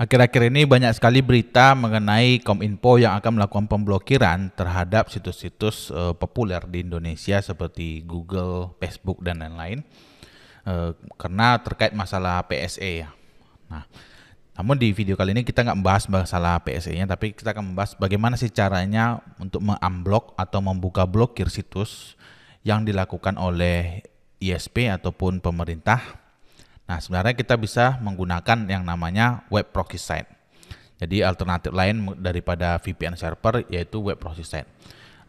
Akhir-akhir ini banyak sekali berita mengenai Kominfo yang akan melakukan pemblokiran terhadap situs-situs uh, populer di Indonesia seperti Google, Facebook dan lain-lain uh, karena terkait masalah PSE ya. Nah, namun di video kali ini kita nggak membahas masalah PSE-nya, tapi kita akan membahas bagaimana sih caranya untuk mengunblock atau membuka blokir situs yang dilakukan oleh ISP ataupun pemerintah Nah, sebenarnya kita bisa menggunakan yang namanya web proxy site. Jadi alternatif lain daripada VPN server yaitu web proxy site.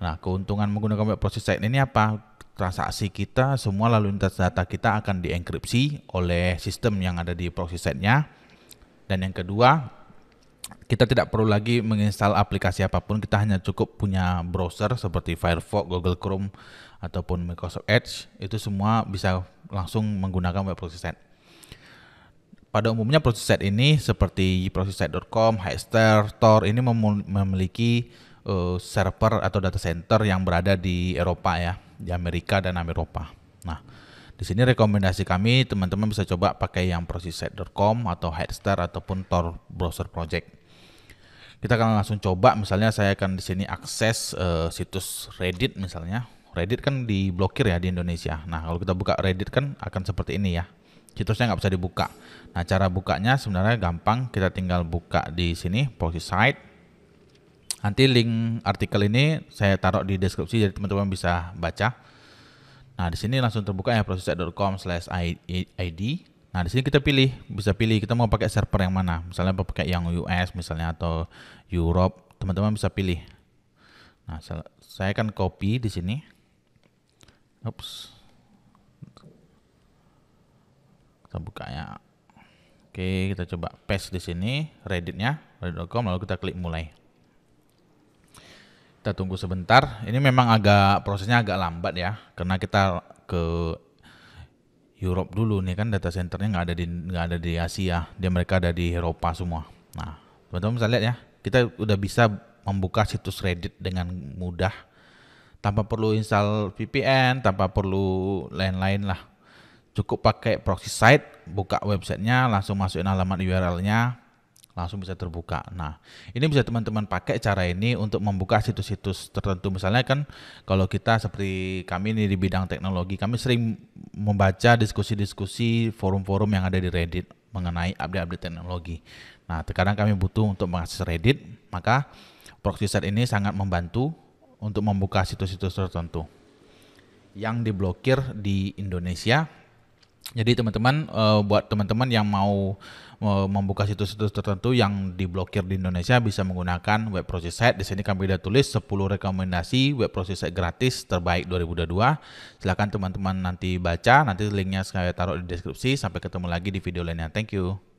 Nah, keuntungan menggunakan web proxy site ini apa? Transaksi kita, semua lalu lintas data kita akan dienkripsi oleh sistem yang ada di proxy site-nya. Dan yang kedua, kita tidak perlu lagi menginstal aplikasi apapun, kita hanya cukup punya browser seperti Firefox, Google Chrome, ataupun Microsoft Edge, itu semua bisa langsung menggunakan web proxy site. Pada umumnya proses site ini seperti proses site.com, Hexter, Tor ini memiliki eh, server atau data center yang berada di Eropa ya, di Amerika dan Eropa. Nah, di sini rekomendasi kami teman-teman bisa coba pakai yang processite.com atau Headstar ataupun Tor Browser Project. Kita akan langsung coba misalnya saya akan di sini akses eh, situs Reddit misalnya. Reddit kan diblokir ya di Indonesia. Nah, kalau kita buka Reddit kan akan seperti ini ya situsnya nggak bisa dibuka. Nah, cara bukanya sebenarnya gampang. Kita tinggal buka di sini proxy site. Nanti link artikel ini saya taruh di deskripsi jadi teman-teman bisa baca. Nah, di sini langsung terbuka ya proxysite.com/id. Nah, di sini kita pilih, bisa pilih kita mau pakai server yang mana. Misalnya mau pakai yang US misalnya atau Europe, teman-teman bisa pilih. Nah, saya akan copy di sini. Oops. bukanya oke kita coba paste di sini redditnya reddit.com lalu kita klik mulai kita tunggu sebentar ini memang agak prosesnya agak lambat ya karena kita ke Europe dulu nih kan data centernya nggak ada di nggak ada di Asia dia mereka ada di Eropa semua nah teman-teman bisa lihat ya kita udah bisa membuka situs Reddit dengan mudah tanpa perlu install VPN tanpa perlu lain-lain lah cukup pakai proxy site, buka websitenya, langsung masukin alamat URL-nya, langsung bisa terbuka. Nah, ini bisa teman-teman pakai cara ini untuk membuka situs-situs tertentu. Misalnya kan kalau kita seperti kami ini di bidang teknologi, kami sering membaca diskusi-diskusi forum-forum yang ada di Reddit mengenai update-update teknologi. Nah, terkadang kami butuh untuk mengakses Reddit, maka proxy site ini sangat membantu untuk membuka situs-situs tertentu yang diblokir di Indonesia jadi teman-teman uh, buat teman-teman yang mau eh, membuka situs-situs tertentu yang diblokir di Indonesia bisa menggunakan web proxy site. Di sini kami sudah tulis 10 rekomendasi web proxy site gratis terbaik 2022. Silakan teman-teman nanti baca, nanti linknya saya taruh di deskripsi. Sampai ketemu lagi di video lainnya. Thank you.